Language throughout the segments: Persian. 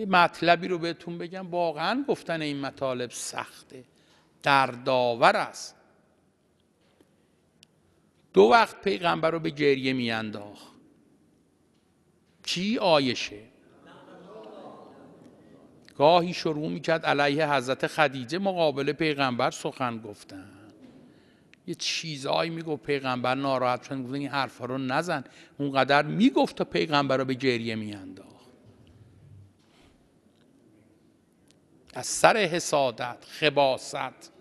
یه مطلبی رو بهتون بگم واقعا گفتن این مطالب سخته دردآور است دو وقت پیغمبر رو به گریه میانداخت چی آیشه گاهی شروع میکرد علیه حضرت خدیجه مقابل پیغمبر سخن گفتن یه چیزهایی میگفت پیغمبر ناراحت شدن گفتن این حرفا رو نزن اونقدر میگفت تا پیغمبر رو به گریه میانداخت از سر حسادت خباست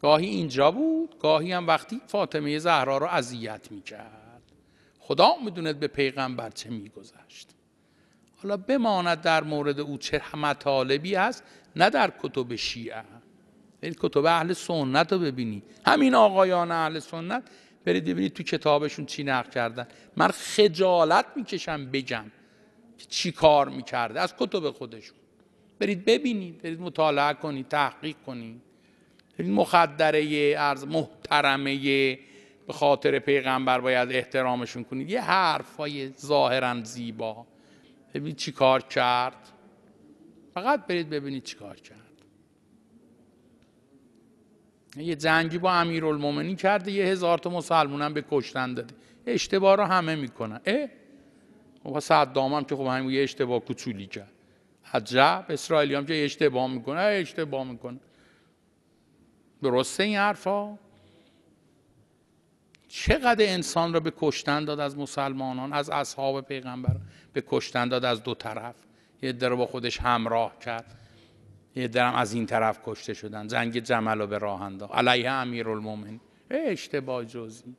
گاهی اینجا بود گاهی هم وقتی فاطمه زهرا رو اذیت میکرد خدا میدوند به پیغمبر چه میگذشت حالا بماند در مورد او چه مطالبی است؟ نه در کتب شیعه برید کتب اهل سنت رو ببینی همین آقایان اهل سنت برید ببینید تو کتابشون چی نقل کردن من خجالت میکشم بگم چی کار میکرده از کتب خودشون برید ببینید برید مطالعه کنید تحقیق کنید برید مخدره ارز محترمه به خاطر پیغمبر باید احترامشون کنید یه حرفای ظاهرا زیبا ببینید چی کار کرد فقط برید ببینید چی کار کرد یه جنگی با امیرالمومنین کرده یه هزار تا مسلمونم به کشتن داده اشتباه رو همه میکنن و صدام هم که خب همین یه اشتباه کوچولی کرد عجب اسرائیلی هم که یه اشتباه میکنه اشتباه میکنه درسته این حرفا چقدر انسان را به کشتن داد از مسلمانان از اصحاب پیغمبر به کشتن داد از دو طرف یه در با خودش همراه کرد یه درم از این طرف کشته شدن زنگ جمل به راه انداخت علیه امیرالمومنین اشتباه جزی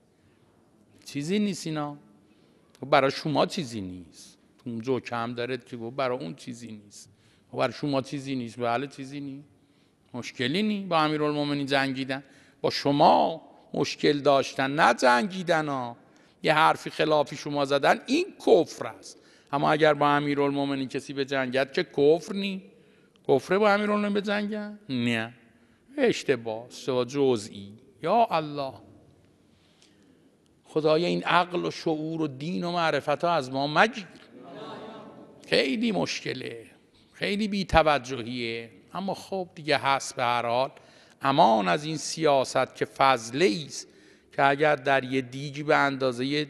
چیزی نیست اینا خب برای شما چیزی نیست اون جو کم داره که برای اون چیزی نیست خب برای شما چیزی نیست بله چیزی نیست مشکلی نی با امیرالمومنین جنگیدن با شما مشکل داشتن نه جنگیدن ها یه حرفی خلافی شما زدن این کفر است اما اگر با امیرالمومنین کسی به که کفر نی کفره با امیرالمومنین به جنگن نه اشتباه سوا جزئی یا الله خدایا این عقل و شعور و دین و معرفت ها از ما مگیر خیلی مشکله خیلی توجهیه، اما خب دیگه هست به هر حال امان از این سیاست که فضله است که اگر در یه دیگ به اندازه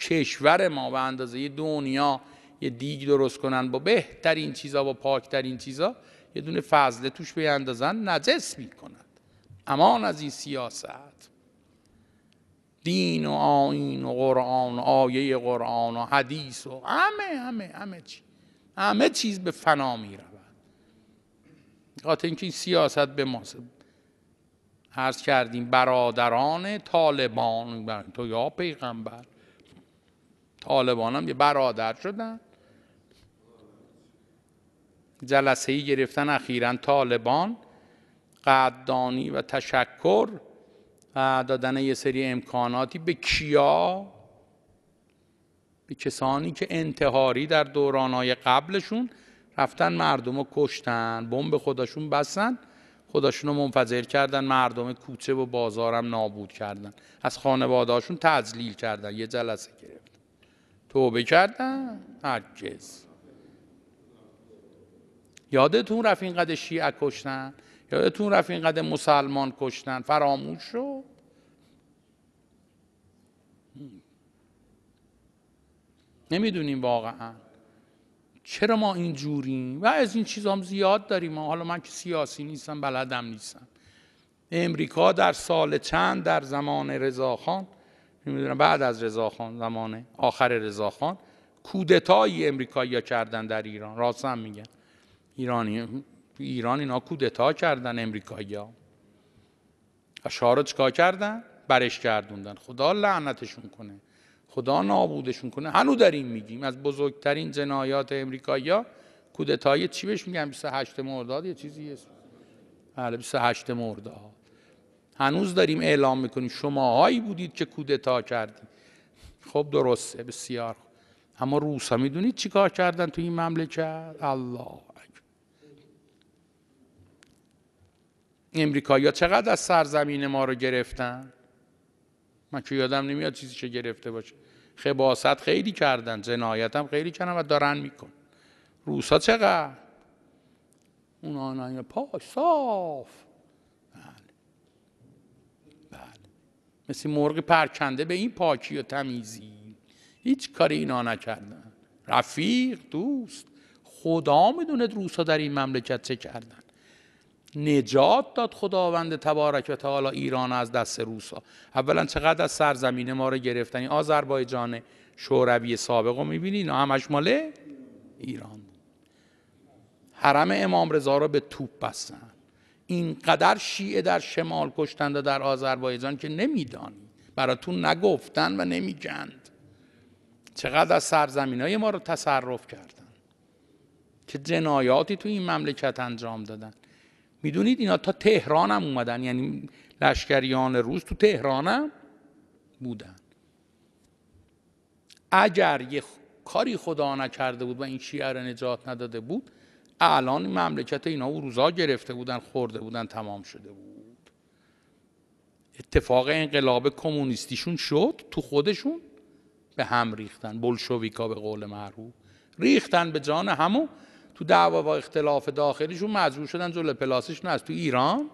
کشور ما به اندازه دنیا یه دیگ درست کنن با بهترین چیزا با پاکترین چیزا یه دونه فضله توش بیاندازن نجس کند امان از این سیاست دین و آین و قرآن و آیه قرآن و حدیث و همه همه همه چی همه چیز به فنا می رود خاطر اینکه این سیاست به ما عرض کردیم برادران طالبان تو یا پیغمبر طالبان هم یه برادر شدن جلسه ای گرفتن اخیرا طالبان قدردانی و تشکر دادن یه سری امکاناتی به کیا به کسانی که انتحاری در دورانهای قبلشون رفتن مردم رو کشتن بمب خودشون بستن خودشون رو منفجر کردن مردم کوچه و بازارم نابود کردن از خانوادهاشون تزلیل کردن یه جلسه گرفتن. توبه کردن هرگز یادتون رفت اینقدر شیعه کشتن یادتون رفت اینقدر مسلمان کشتن فراموش شد نمیدونیم واقعا چرا ما اینجوریم و از این چیز هم زیاد داریم حالا من که سیاسی نیستم بلدم نیستم امریکا در سال چند در زمان رضاخان نمیدونم بعد از رضاخان زمان آخر رضاخان کودتایی امریکایی کردن در ایران هم میگن ایرانی تو ایران اینا کودتا کردن امریکایی ها رو چیکار کردن؟ برش گردوندن خدا لعنتشون کنه خدا نابودشون کنه هنو داریم میگیم از بزرگترین جنایات امریکایی ها کودتایی چی بهش میگن 28 مرداد یه چیزی اسم بله 28 مرداد هنوز داریم اعلام میکنیم شماهایی بودید که کودتا کردید خب درسته بسیار اما ها میدونید چیکار کردن تو این مملکت الله امریکایی چقدر از سرزمین ما رو گرفتن من که یادم نمیاد چیزی که گرفته باشه خباست خیلی کردن جنایت هم خیلی کردن و دارن میکن روسا چقدر اون اینا پاش صاف بله بله مثل مرغ پرکنده به این پاکی و تمیزی هیچ کاری اینا نکردن رفیق دوست خدا میدوند روسا در این مملکت چه کردن نجات داد خداوند تبارک و تعالی ایران از دست روسا اولا چقدر از سرزمین ما رو گرفتن این آذربایجان شوروی سابق رو میبینی اینا همش مال ایران حرم امام رضا رو به توپ بستن اینقدر شیعه در شمال کشتند و در آذربایجان که نمیدانی براتون نگفتن و نمیگند چقدر از سرزمین های ما رو تصرف کردن که جنایاتی تو این مملکت انجام دادن میدونید اینا تا تهران هم اومدن یعنی لشکریان روز تو تهران هم بودن اگر یه کاری خدا نکرده بود و این شیعه نجات نداده بود الان مملکت اینا او روزا گرفته بودن خورده بودن تمام شده بود اتفاق انقلاب کمونیستیشون شد تو خودشون به هم ریختن بلشویکا به قول معروف ریختن به جان همو تو دعوا و اختلاف داخلیشون مجبور شدن جل پلاسشون از تو ایران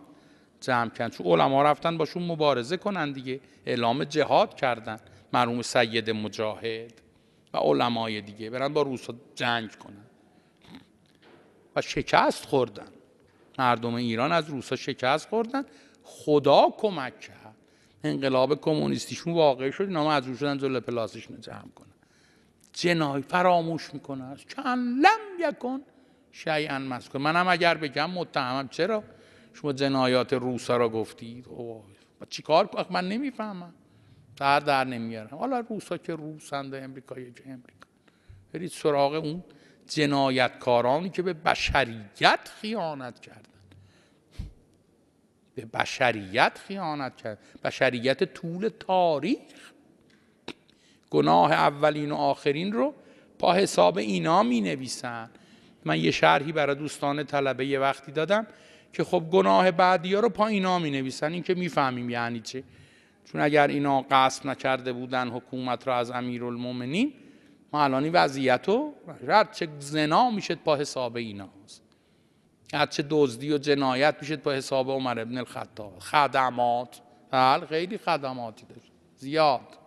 جمع کردن چون علما رفتن باشون مبارزه کنن دیگه اعلام جهاد کردن مرحوم سید مجاهد و علمای دیگه برن با روسا جنگ کنن و شکست خوردن مردم ایران از روسا شکست خوردن خدا کمک کرد انقلاب کمونیستیشون واقع شد اینا مجبور شدن جل پلاسشون جمع کنن جنای فراموش میکنه چند لم شیئا من منم اگر بگم متهمم چرا شما جنایات روسا را گفتید چیکار من نمیفهمم در در نمیارم حالا روسا که روسند امریکا یه امریکا برید سراغ اون جنایتکارانی که به بشریت خیانت کردن به بشریت خیانت کرد بشریت طول تاریخ گناه اولین و آخرین رو پا حساب اینا می نویسند من یه شرحی برای دوستان طلبه یه وقتی دادم که خب گناه بعدی ها رو پایینا می نویسن این که میفهمیم یعنی چه چون اگر اینا قصد نکرده بودن حکومت را از المومنین ما الان وضعیت رو چه زنا میشه پا حساب اینا هست چه دزدی و جنایت میشه پا حساب عمر ابن الخطاب خدمات بله خیلی خدماتی داشت زیاد